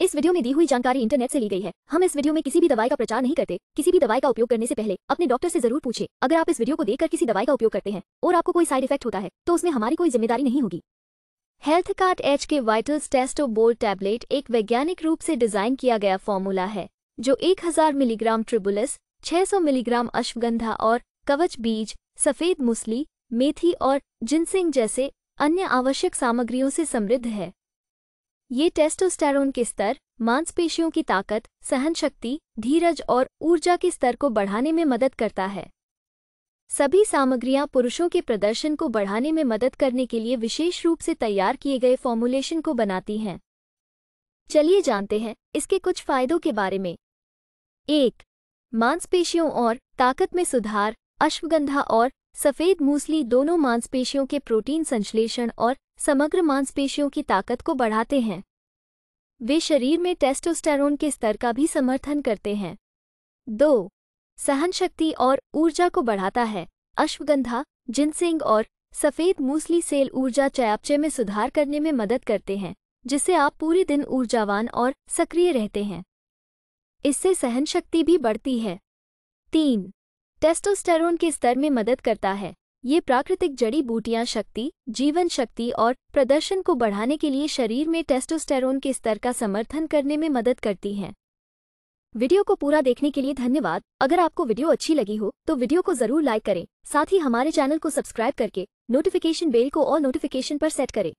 इस वीडियो में दी हुई जानकारी इंटरनेट से ली गई है हम इस वीडियो में किसी भी दवाई का प्रचार नहीं करते किसी भी दवाई का उपयोग करने से पहले अपने डॉक्टर से जरूर पूछे अगर आप इस वीडियो को देखकर किसी दवाई का उपयोग करते हैं और आपको कोई साइड इफेक्ट होता है तो उसमें हमारी कोई जिम्मेदारी नहीं होगी health card H K Vitals Testobol tablet एक वैज्ञानिक रूप से डिजाइन किया गया फॉर्मूला है जो एक मिलीग्राम ट्रिबुलस छह मिलीग्राम अश्वगंधा और कवच बीज सफेद मुसली मेथी और जिनसिंग जैसे अन्य आवश्यक सामग्रियों से समृद्ध है ये टेस्टोस्टेरोन के स्तर मांसपेशियों की ताकत सहन शक्ति धीरज और ऊर्जा के स्तर को बढ़ाने में मदद करता है सभी सामग्रियां पुरुषों के प्रदर्शन को बढ़ाने में मदद करने के लिए विशेष रूप से तैयार किए गए फॉर्मुलेशन को बनाती हैं चलिए जानते हैं इसके कुछ फायदों के बारे में एक मांसपेशियों और ताकत में सुधार अश्वगंधा और सफ़ेद मूसली दोनों मांसपेशियों के प्रोटीन संश्लेषण और समग्र मांसपेशियों की ताकत को बढ़ाते हैं वे शरीर में टेस्टोस्टेरोन के स्तर का भी समर्थन करते हैं दो सहन शक्ति और ऊर्जा को बढ़ाता है अश्वगंधा जिनसिंग और सफ़ेद मूसली सेल ऊर्जा चयापचे में सुधार करने में मदद करते हैं जिससे आप पूरे दिन ऊर्जावान और सक्रिय रहते हैं इससे सहन शक्ति भी बढ़ती है तीन टेस्टोस्टेरोन के स्तर में मदद करता है ये प्राकृतिक जड़ी बूटियां शक्ति जीवन शक्ति और प्रदर्शन को बढ़ाने के लिए शरीर में टेस्टोस्टेरोन के स्तर का समर्थन करने में मदद करती हैं वीडियो को पूरा देखने के लिए धन्यवाद अगर आपको वीडियो अच्छी लगी हो तो वीडियो को जरूर लाइक करें साथ ही हमारे चैनल को सब्सक्राइब करके नोटिफिकेशन बेल को और नोटिफिकेशन पर सेट करें